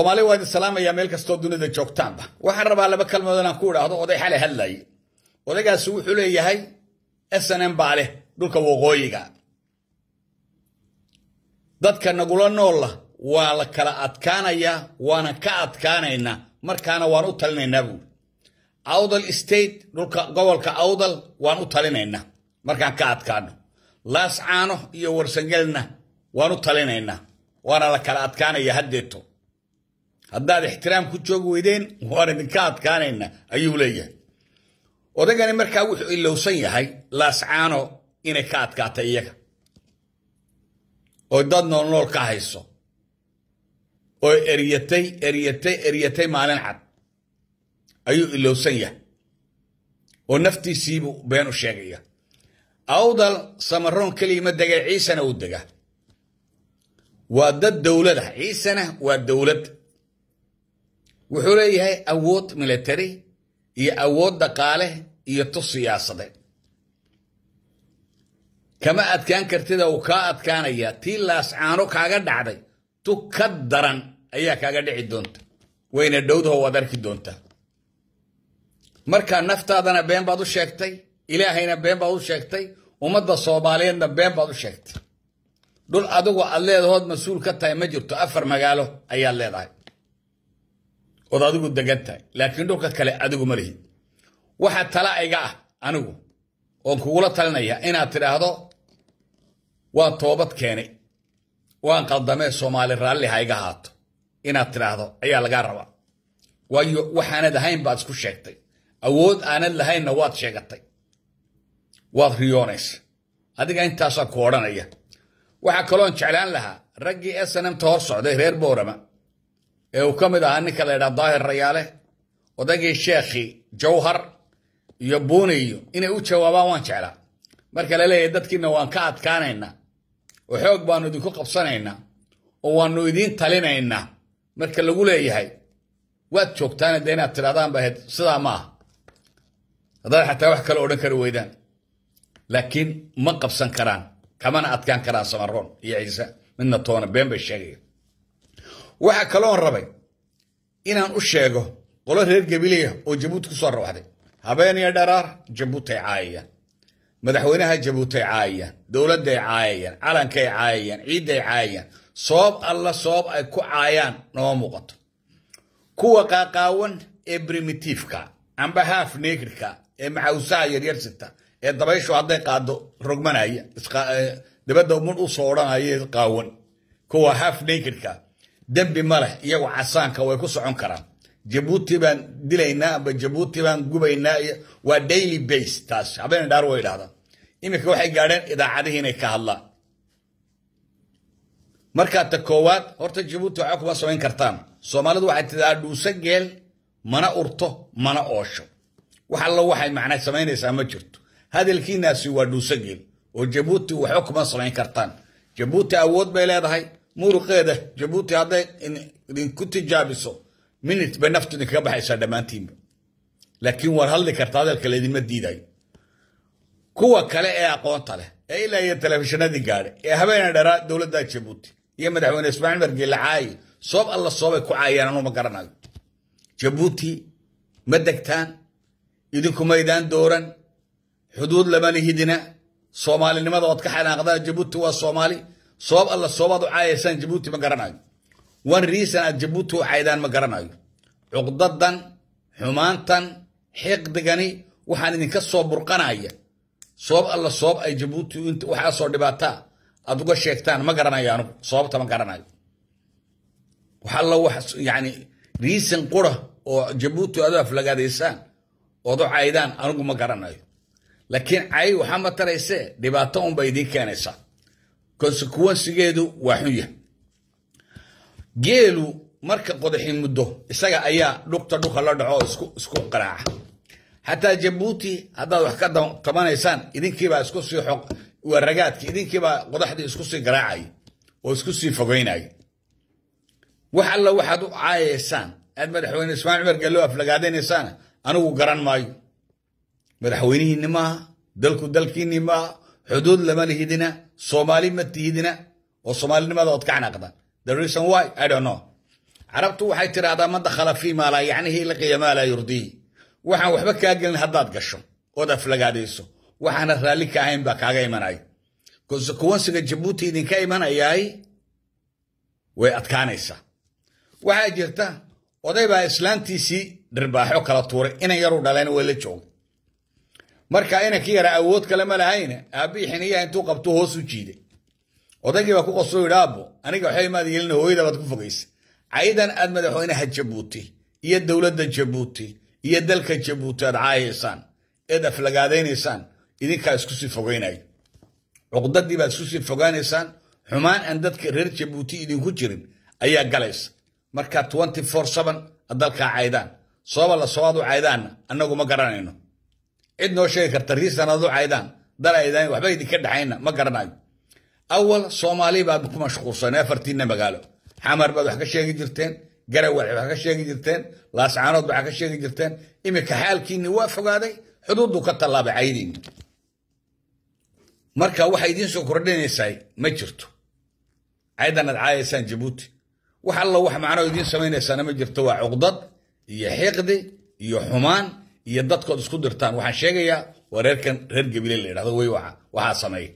soomaali waa idin salaamaya meel kastoo dunida joogtaanba waxaan rabaa laba kalmood inaan ku idhaahdo oday xalay hadlayay odaygaasi wuxuu leeyahay snm baa leh dhulka waqooyiga dadka nagula noolla waa la kala adkaanayaa waana ka adkaanaynaa markaana waan u talinaynaa buuri awdal state dhulka gobolka awdal waan u talinaynaa markaan ka adkaano laascaano iyo warsangelna waan u talinaynaa waana la kala adkaanaya haddeeto هذا احترام كتشوق ويدين وارد كات كان إنه أيوة ليه وده كان مركا وح إلا وصية هاي لاس عانو إن كات كات أيك وده نور نور كهيسو وإريتي إريتي إريتي ما لنا حد أيوة إلا وصية ونفتي سيبو بينو شقية أوضل سمرون كلمة دقي عيسى نودقة ودد دولة عيسى نودد wuxuu leeyahay awood military iyo awood dhaqaale iyo tu siyaasadeed kama adkaan kartida uu kaa adkaanaya tii laascaano kaaga dhacday tu ka daran ayaa kaaga dhici doonta wayna dhowdaho waad arki doontaa marka naftaadana been baad u sheegtay ilaahayna been baad u sheegtay ummadda soomaaliyeedna been baad u sheegtay dhul adigu aad leedahood mas-uul ka tahay ma jirto afar magaalo ayaad leedahay وضعوا لكن دوكا كالا ادو مري و هاتالا ايغا انو و انا ترادو و توبت كاني و انقدمي صومالي رالي هايغا هات انا ترادو ايال غاروى و يو هانا دهين باتس كوشيكتي او ود انا لهاين نوات شيكتي و هيونس ادغين تاسع كورانيا و هاكولون شالان لها رجي اسنم تورصو ده هير بورما ee uu ka mid ahaa ninka la yidhaha daahir rayaale odaygii sheekhi jawhar iyo buuniyo inay u jawaabaan waan jeclaa marka la leeyahay dadkiina waan ka adkaanaynaa oo xoog baanu idinku qabsanaynaa oo waanu idiin talinaynaa marka lagu leeyahay waad joogtaana dee inaad tidhahdaan baa sidaa ma aha haddaad xataa wax kale odhan kari weydaan laakiin ma qabsan karaan kamana adkaan karaan samaroon iyo ciise midna toona been bay sheegaya waxa kaloon rabay inaan u sheego qolo reer gabileya oo jabuuti ku soo rawaxday habeeniyo dharaar jabuutay caayayaan madaxweynaha jabuutay caayayaan dowladday caayayaan calankay caayayaan ciidday caayayaan sabab alla sabab ay ku caayaan nooma muuqato kuwa qaaqaawan ee primitiifka amba haaf neegirka ee maxawsaha yaryar sita ee dabayshu hadday qaado rogmanaya dabadda umun usoo odhanaya qaawan kuwa haaf neegirka dembi ma leh iyagu casaanka way ku socon karaan jabuuti baan dilaynaa amba jabuuti baan gubaynaa waa daily base taas habeen dhaar way idhahdaan iminka waxay gaadheen idaacadihii inay ka hadlaan markaa ta koowaad horta jabuuti waxaa kuma samayn kartaan soomaalidu waxay tidaa dhuusa geel mana urto mana oosho wax allo waxay macnaa samaynaysaa ma jirto hadalkiinaasi waa dhuusa geel oo jabuuti waxba kuma samayn kartaan jabuuti awood bay leedahay muruqeeda jabuuti hadday idinku tijaabiso minitba naftu idinkaga baxaysaa dhammaantiinba laakiin war hadli karta hadalka laydinma diidayo kuwa kale ee aqoonta leh ee ilaa iyo telefishinadii gaadhay ee habeena dharaa dowladda jabuuti iyo madaxweyne ismaaciil margeele caayi soob alla soobay ku caayaan anuu ma garanayo jabuuti ma degtaan idinkumaydaan dooran xuduud lamana hidina soomaalinimada ood ka xanaaqdaan jabuuti waa soomaali صوب الله صوب هذا عاية جبوتي مقرناي وان ريسان جبوتي وحايدان مقرناي عقددا حمانتا حقدقاني وحان انك صوب برقناي صوب الله صوب اي جبوتي وانت وحاس ورباتا ادوغا شيكتان مقرناي يعني صوبتا مقرناي وحالله وحس يعني ريسان قره وجبوتي ادوها فلقا ديسان وضو عايدان انوغ مقرناي لكن عاي وحامة ريسي دباتون بيدي بايدين كانيسان consequensigeedu waa xun yahay geelu marka qodaxi muddo isaga ayaa dhugta dhuka la dhaco isku isku qaraaca xataa jabuuti haddaad wax ka qabanaysaan idinkiibaa isku sii xoq waragaadki idinkiibaa qodaxdii isku sii garaacaya oo isku sii fogeynaya wax alla waxaad u caayaysaan aad madaxweyne ismaaciil cumar gallo aflagaadaynaysaan anigu garan maayo madaxweynihiinni maaha dalku dalkiinni حدود لما لهدنا صومالي متهدنا وصومالي ما ضغط كعنا قدا the reason why I don't know عربتو وحي ترى هذا ما دخل في مالا يعني هي لقي مالا يرضيه وحا وحبك اقل هداد قشم وده فلق عديسو وحا نرالي كاين باك اقاي مناي كوز كوانس جبوتي دين كاي مناي ياي ويأتكانيسا وحا جرتا وده با اسلان تيسي درباحو كالطوري انا يرو دالين ويلي جوغت marka inankii yara awood kale ma lahayn abi xiniya intu qabto hoos u jiide odaygii baa ku qoslo yidhi aniga waxba imaad gelin hooyada baad ku fogaysa aidan aad madaxweynaha jabuuti iyo dawladda jabuuti iyo dalka jabuuti aad caayaysaan eed aflagaadaynaysaan idinka isku sii fogaynayo cuqdadii baad isku sii fogaanaysaan xumaan aan dadka reer jabuuti idinku jirin ayaa galaysa marka 24 7 dalka dalkaa caydaan sababa lasoaad u caydaanna annagu ma garanayno cid noo sheegi karta riistan aduu caydaan dal aydaan waxba idinka dhexayna ma garanayo awal soomaali baad ku mashquulsanay afartiina magaalo xamar baad wax ka sheegi jirteen garawax wax ka sheegi jirteen laascaanood wax ka sheegi jirteen iminka xaalkiini waa fogaaday xuduudu ka tallaabay caydiini marka waxay idiin soo kordhinaysaa ma jirto caydan aad caayaysaan jabuuti wax alla wax macnoo idiin samaynaysaan ma jirto waa cuqdad iyo xiqdi iyo xumaan يددكود اسكدرتان وحان شيغيا وريركن رير جبيلين ليرهد وي وها وها سمي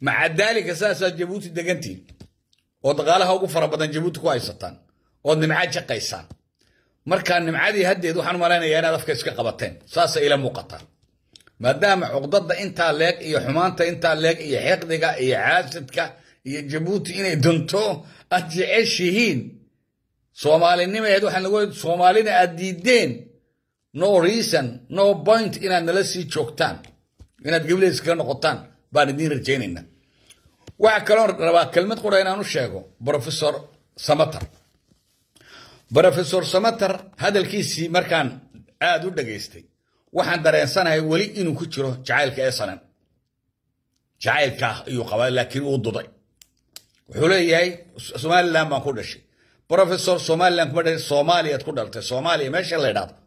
مع ذلك اساسا جيبوتي دغنتي ودقالها او قفر بدن جيبوتي كويستان او نمعاد شقيسان مركا نمعادي هديد وحان مالين يانا دفك اسك قبطين ساسا الى مقطع ما دام عقدد انت لك يا حمانت انتا لك يا حقدك يا عاسدك يا جبوتي ان دنتو اجي ايش هين صومالي نمعادو حنقول صومالي اديدين no reason no point inaad nala sii joogtaan inaad gabilays kala noqotaan baan idiin rajaynayna waxaa kaloo rabaa kelmad qura inaan u sheego professor samater professor samater hadalkiisii markaan aada u dhagaystay waxaan dareensanahay weli inuu ku jiro jacaylka esanan jacaylka ah ayuu qabaa laakiin uu duday wuxuu leeyahay somaliland baan ku dhashay professor somaliland kuma dhashay soomaaliyaad ku dhaltay soomaaliya meesha la idhaahdo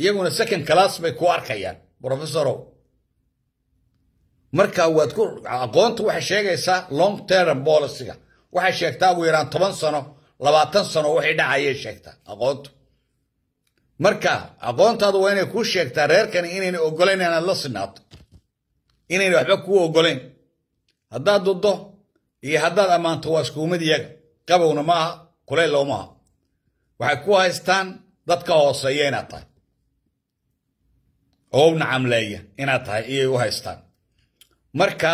iyaguna second class bay ku arkayaan professorow marka waad ku aqoonta waxay sheegaysaa long term policyga waxay sheegtaa ugu yaraan toban sano labaatan sano waxay dhacayay sheegtaa aqoontu marka aqoontaadu waa inay kuu sheegtaa reerkani inayna ogolayn inaad la sinaato inayna waxba kuu ogolayn haddaad duddo iyo haddaad ammaanto waa iskuumad iyaga qabowna maaha kulaylow maaha waxay ku haystaan dadka hooseeya inaad tahay oobna camleeya inaad tahay iyay u haystaan marka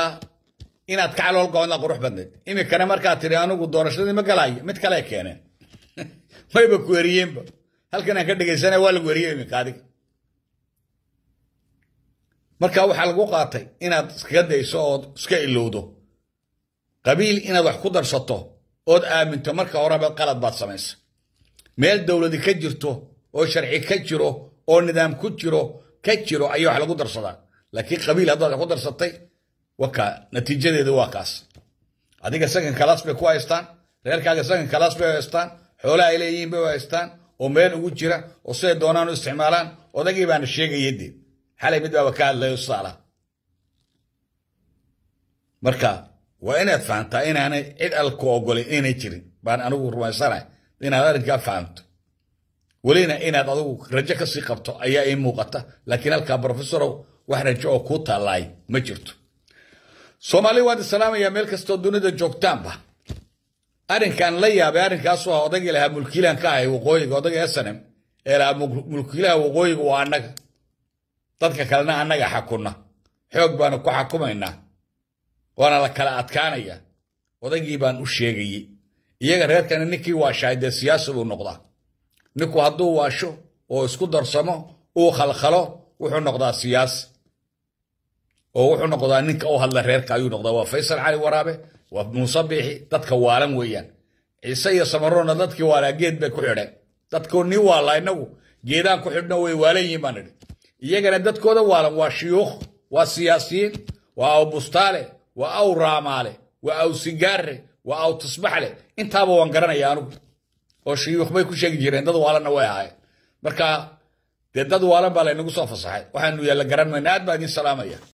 inaad ka caloolgoonaa qurux badnayd iminkana markaad tiri anigu doorashadii ma galaayo mid kale keeneen mayba ku weriyeenba halkan aan ka dhegaysanaya waa lagu weriye iminka adiga marka waxaa lagu qaatay inaad iskaga dayso ood iska ilowdo qabiil inaad wax ku darsato ood aaminto marka horeba qalad baad samaysa meel dowladi ka jirto oo sharci ka jiro oo nidaam ku jiro كجيرو ايو حلقو درسدا لكن قبيل هذا لقو درسطي وكا نتيجة دي واكاس هذيك ساكن كلاس بي كوايستان غير كاكا ساكن كلاس بي واستان حولا إليين بي واستان ومين او جيرا وصي دونان استعمالان ودقي بان الشيق يدي حالي بدوا وكال ليو الصالة مركا وإن أتفعنت إن أنا إدقل كو أقولي إن أتشري بان أنا أقول روان صالة إن أنا أرقى فعنتو ولينا إن أدعوك رجاك سيقبتو أي إن إيه موقتا لكن الكا بروفيسورو وحرجعو كوتا لاي مجرد سومالي واد السلام يا ملك استودوني دا جوكتان با أرن كان ليا بأرن كاسوا أدقي لها ملكيلان كاي وقويق أدقي أسنم إلا ملكيلا وقويق وعنك تدك كالنا أنك حكونا حيوك بانكو حكومينا وانا لكالا أتكانيا ودقي بان أشيغي إيه غريت كان إنكي واشايد سياسة ونقضة ninku hadduu waasho oo isku darsamo uu khalkhalo wuxuu noqdaa siyaasi oo wuxuu noqdaa ninka u hadla reerka ayuu noqdaa waa faysal cali waraabe waa muuse biixi dadka waalan weeyaan ciise iyo samaroona dadkii waalaa geed bay ku xidheen dadkoo nii waala inagu geedaan ku xidhno way waalan yihiin baan idhi iyagana dadkooda waalan waa shuyuukh waa siyaasiyiin waa awbustaale waa aw raamaale waa aw sigaare waa aw tisbaxle intaaba waan garanayaa anugu oo shuyuukh bay ku sheegi jireen dad waalanna way ahaayeen marka dee dad waalan baa laynagu soo fasaxay waxaanu yaalla garan mayna aad baa idin salaamaya